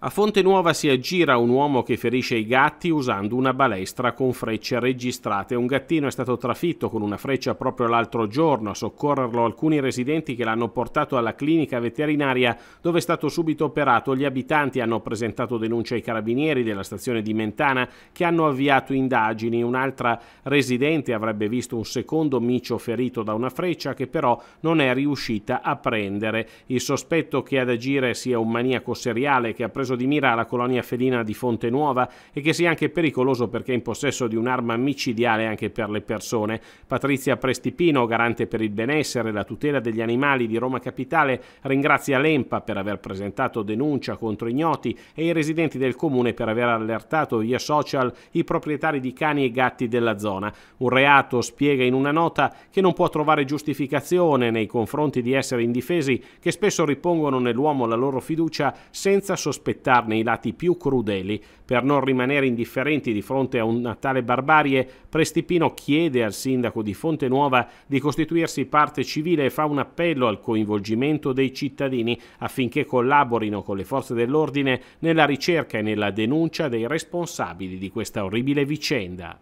A Fonte Nuova si aggira un uomo che ferisce i gatti usando una balestra con frecce registrate. Un gattino è stato trafitto con una freccia proprio l'altro giorno. A soccorrerlo alcuni residenti che l'hanno portato alla clinica veterinaria dove è stato subito operato. Gli abitanti hanno presentato denuncia ai carabinieri della stazione di Mentana che hanno avviato indagini. Un'altra residente avrebbe visto un secondo micio ferito da una freccia che però non è riuscita a prendere. Il sospetto che ad agire sia un maniaco seriale che ha preso preso di mira la colonia felina di Fonte Nuova e che sia anche pericoloso perché è in possesso di un'arma micidiale anche per le persone. Patrizia Prestipino, garante per il benessere e la tutela degli animali di Roma Capitale, ringrazia l'EMPA per aver presentato denuncia contro ignoti e i residenti del comune per aver allertato via social i proprietari di cani e gatti della zona. Un reato, spiega in una nota, che non può trovare giustificazione nei confronti di esseri indifesi che spesso ripongono nell'uomo la loro fiducia senza sospettare aspettarne i lati più crudeli. Per non rimanere indifferenti di fronte a una tale barbarie, Prestipino chiede al sindaco di Fonte Nuova di costituirsi parte civile e fa un appello al coinvolgimento dei cittadini affinché collaborino con le forze dell'ordine nella ricerca e nella denuncia dei responsabili di questa orribile vicenda.